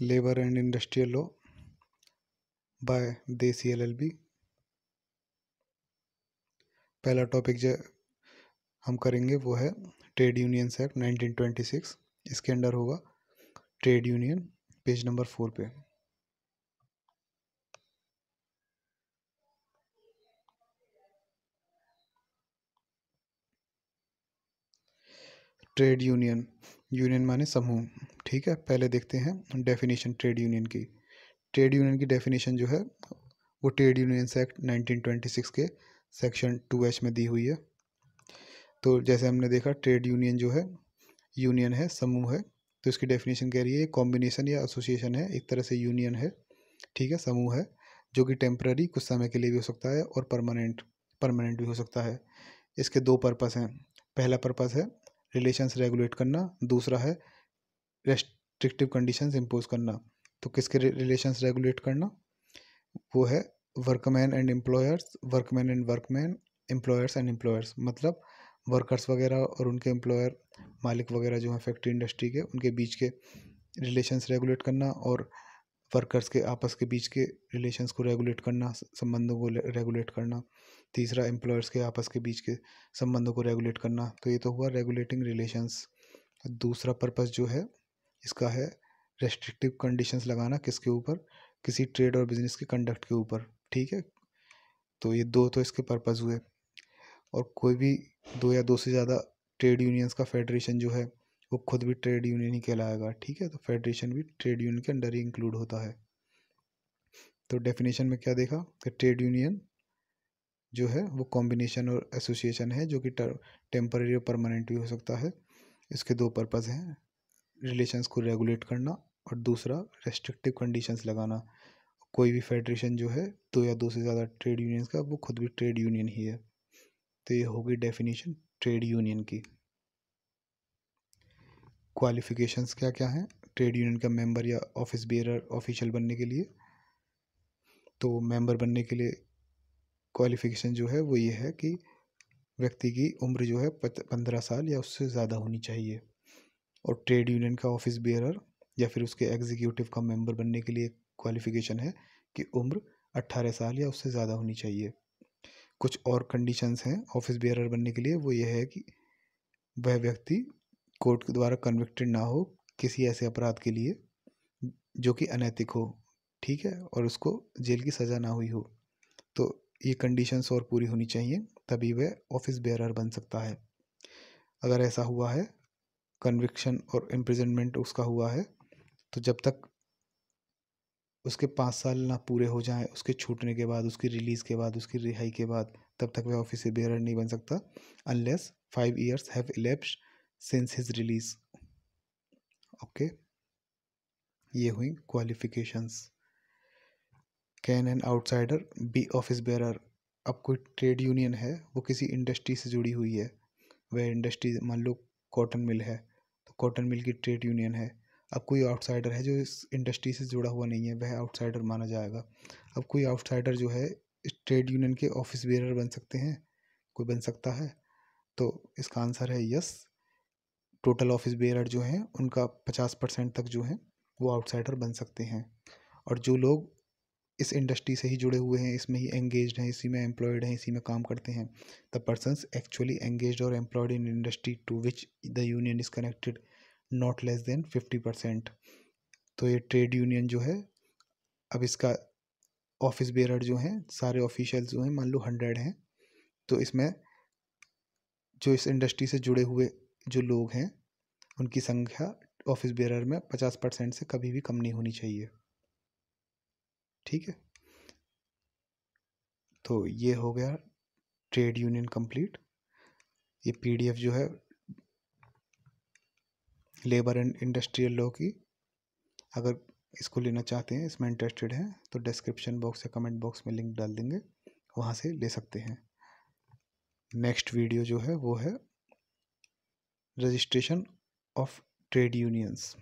labour and industrial law by Desi LLB पहला topic जो हम करेंगे वो है ट्रेड यूनियंस एक्ट 1926 इसके अंडर होगा trade union page number four पे ट्रेड यूनियन यूनियन माने समूह ठीक है पहले देखते हैं डेफिनेशन ट्रेड यूनियन की ट्रेड यूनियन की डेफिनेशन जो है वो ट्रेड यूनियंस एक्ट 1926 के सेक्शन टू एच में दी हुई है तो जैसे हमने देखा ट्रेड यूनियन जो है यूनियन है समूह है तो इसकी डेफिनेशन कह रही है कॉम्बिनेशन या एसोसिएशन है एक तरह से यूनियन है ठीक है समूह है जो कि टेम्प्ररी कुछ समय के लिए भी हो सकता है और परमानेंट परमानेंट भी हो सकता है इसके दो पर्पस हैं पहला पर्पस है रिलेशंस रेगुलेट करना दूसरा है रेस्ट्रिक्टिव कंडीशंस इम्पोज करना तो किसके रिलेशंस रेगुलेट करना वो है workman and employers workman and workman employers and employers मतलब वर्कर्स वगैरह और उनके एम्प्लॉयर मालिक वगैरह जो हैं फैक्ट्री इंडस्ट्री के उनके बीच के रिलेशंस रेगुलेट करना और वर्कर्स के आपस के बीच के रिलेशंस को रेगुलेट करना संबंधों को रेगुलेट करना तीसरा एम्प्लॉयर्स के आपस के बीच के संबंधों को रेगुलेट करना तो ये तो हुआ रेगुलेटिंग रिलेशंस दूसरा पर्पस जो है इसका है रेस्ट्रिक्टिव कंडीशंस लगाना किसके ऊपर किसी ट्रेड और बिजनेस के कंडक्ट के ऊपर ठीक है तो ये दो तो इसके पर्पज़ हुए और कोई भी दो या दो से ज़्यादा ट्रेड यूनियंस का फेडरेशन जो है वो खुद भी ट्रेड यूनियन ही कहलाएगा ठीक है तो फेडरेशन भी ट्रेड यूनियन के अंडर ही इंक्लूड होता है तो डेफिनेशन में क्या देखा कि ट्रेड यूनियन जो है वो कॉम्बिनेशन और एसोसिएशन है जो कि टेम्पररी और परमानेंट भी हो सकता है इसके दो पर्पज़ हैं रिलेशंस को रेगुलेट करना और दूसरा रेस्ट्रिक्टिव कंडीशंस लगाना कोई भी फेडरेशन जो है दो या दो से ज़्यादा ट्रेड यूनियंस का वो खुद भी ट्रेड यूनियन ही है तो ये होगी डेफिनेशन ट्रेड यूनियन की क्वालिफ़िकेशंस क्या क्या हैं ट्रेड यूनियन का मेंबर या ऑफिस बियर ऑफिशियल बनने के लिए तो मेंबर बनने के लिए क्वालिफ़िकेशन जो है वो ये है कि व्यक्ति की उम्र जो है पंद्रह साल या उससे ज़्यादा होनी चाहिए और ट्रेड यूनियन का ऑफिस बियरर या फिर उसके एग्जीक्यूटिव का मेंबर बनने के लिए क्वालिफ़िकेशन है कि उम्र अट्ठारह साल या उससे ज़्यादा होनी चाहिए कुछ और कंडीशंस हैं ऑफिस बियरर बनने के लिए वो ये है कि वह व्यक्ति कोर्ट के द्वारा कन्विक्टेड ना हो किसी ऐसे अपराध के लिए जो कि अनैतिक हो ठीक है और उसको जेल की सज़ा ना हुई हो तो ये कंडीशंस और पूरी होनी चाहिए तभी वह ऑफिस बेयरर बन सकता है अगर ऐसा हुआ है कन्विक्शन और इम्प्रिजनमेंट उसका हुआ है तो जब तक उसके पाँच साल ना पूरे हो जाए उसके छूटने के बाद उसकी रिलीज़ के बाद उसकी रिहाई के बाद तब तक वह ऑफिस बेयरर नहीं बन सकता unless five years have elapsed since his release okay ये हुई qualifications can an outsider be office bearer अब कोई ट्रेड यूनियन है वो किसी इंडस्ट्री से जुड़ी हुई है वह इंडस्ट्री मान लो कॉटन मिल है तो कॉटन मिल की ट्रेड यूनियन है अब कोई आउटसाइडर है जो इस इंडस्ट्री से जुड़ा हुआ नहीं है वह आउटसाइडर माना जाएगा अब कोई आउटसाइडर जो है ट्रेड यूनियन के ऑफिस बेरर बन सकते हैं कोई बन सकता है तो इसका आंसर है यस टोटल ऑफिस बेयर जो हैं उनका पचास परसेंट तक जो हैं वो आउटसाइडर बन सकते हैं और जो लोग इस इंडस्ट्री से ही जुड़े हुए हैं इसमें ही एंगेज हैं इसी में एम्प्लॉयड हैं इसी में काम करते हैं द पर्सन एक्चुअली एंगेज और employed in industry to which the union is connected not less than fifty percent तो ये ट्रेड यूनियन जो है अब इसका ऑफिस बेयर जो हैं सारे ऑफिशल जो हैं मान लो हंड्रेड हैं तो इसमें जो इस इंडस्ट्री से जुड़े हुए जो लोग हैं उनकी संख्या ऑफिस बेरर में पचास परसेंट से कभी भी कम नहीं होनी चाहिए ठीक है तो ये हो गया ट्रेड यूनियन कंप्लीट ये पीडीएफ जो है लेबर एंड इंडस्ट्रियल लॉ की अगर इसको लेना चाहते हैं इसमें इंटरेस्टेड हैं तो डिस्क्रिप्शन बॉक्स या कमेंट बॉक्स में लिंक डाल देंगे वहाँ से ले सकते हैं नेक्स्ट वीडियो जो है वो है registration of trade unions